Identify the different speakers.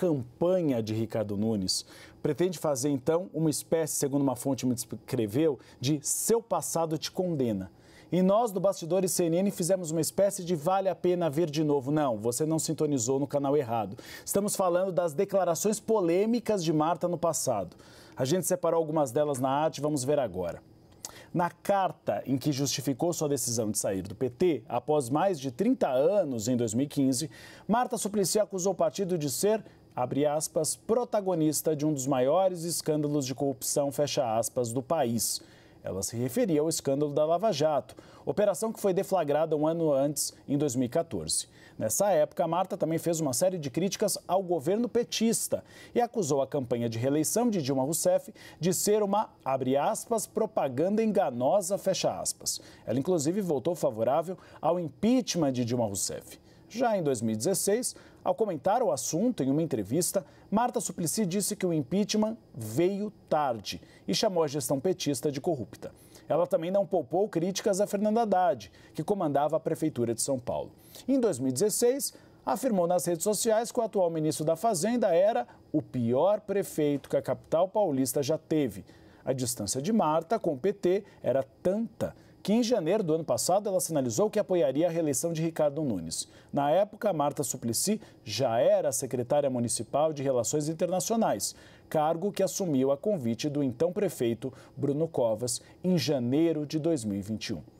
Speaker 1: campanha de Ricardo Nunes. Pretende fazer, então, uma espécie, segundo uma fonte me descreveu, de seu passado te condena. E nós do Bastidores CNN fizemos uma espécie de vale a pena ver de novo. Não, você não sintonizou no canal errado. Estamos falando das declarações polêmicas de Marta no passado. A gente separou algumas delas na arte, vamos ver agora. Na carta em que justificou sua decisão de sair do PT, após mais de 30 anos, em 2015, Marta Suplicy acusou o partido de ser abre aspas, protagonista de um dos maiores escândalos de corrupção, fecha aspas, do país. Ela se referia ao escândalo da Lava Jato, operação que foi deflagrada um ano antes, em 2014. Nessa época, Marta também fez uma série de críticas ao governo petista e acusou a campanha de reeleição de Dilma Rousseff de ser uma, abre aspas, propaganda enganosa, fecha aspas. Ela, inclusive, votou favorável ao impeachment de Dilma Rousseff. Já em 2016, ao comentar o assunto em uma entrevista, Marta Suplicy disse que o impeachment veio tarde e chamou a gestão petista de corrupta. Ela também não poupou críticas a Fernanda Haddad, que comandava a Prefeitura de São Paulo. Em 2016, afirmou nas redes sociais que o atual ministro da Fazenda era o pior prefeito que a capital paulista já teve. A distância de Marta com o PT era tanta que em janeiro do ano passado ela sinalizou que apoiaria a reeleição de Ricardo Nunes. Na época, Marta Suplicy já era secretária municipal de Relações Internacionais, cargo que assumiu a convite do então prefeito Bruno Covas em janeiro de 2021.